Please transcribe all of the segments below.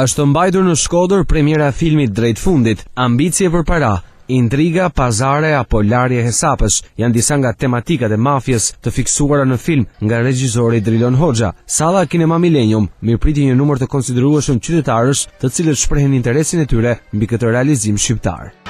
është mbajtur në Shkodër premiera e filmit drejt fundit, ambicie për para, intriga, pazare apo larje hesapës janë disa nga tematikat e mafjes të fiksuara në film nga regjizori Drilon Hoxha. Salla Kinema Millennium mirpriti një numër të konsiderueshëm qytetarësh, të cilët shprehin interesin e tyre mbi këtë realizim shqiptar.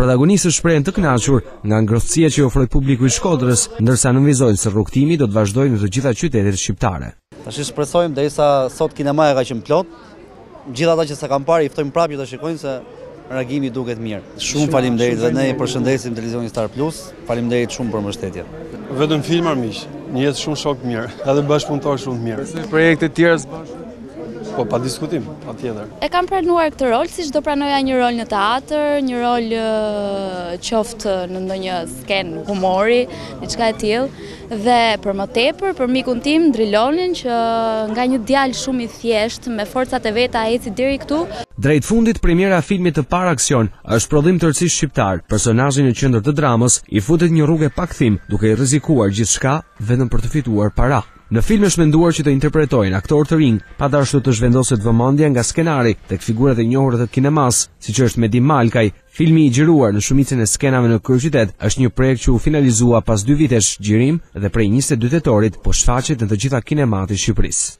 Protagonistë shprehen të kënaqur nga ngrohtësia që ofroi publiku i Shkodrës, ndërsa në vizojnë se rrugtimi do të vazhdojë në të gjitha qytetet shqiptare. Tash i shpresojmë derisa sot kinemaja ka qenë plot. Gjithë ata që sa kanë parë i ftojmë prapë të shikojnë se reagimi duket mirë. Shumë faleminderit dhe ne i përshëndesim televizionin Star Plus. Faleminderit shumë për mbështetjen. Vetëm filma miq, një jetë shumë shok mirë, edhe bashkëpunëtor shumë mirë. Projekte të tjera së bashku. Po, pa diskutim, pa tjeder. E kam pranuar këtë rol, si shdo pranoja një rol në teater, një rol qoftë në ndonjë një sken humori, një qka e tjil, dhe për më tepër, për mikun tim, drilonin që nga një djalë shumë i thjesht, me forcat e veta e si diri këtu. Drejt fundit, premjera filmit të par aksion, është prodhim të shqiptar, personajin e qëndër të dramës, i futet një rrugë e pak thim, duke i rizikuar gjithë shka, vedën për të fituar para. Në film është menduar që të interpretojnë aktorë të rinj, pa të zhvendoset vëmendja nga skenari tek figurat e njohura të kinemas, siç është Medi Malkaj. Filmi i xhiruar në shumicën e skenave në kryeqytet është një projekt që u finalizua pas 2 vitesh xhirim dhe prej 22 tetorit po shfaqet në të gjitha kinematë të Shqipërisë.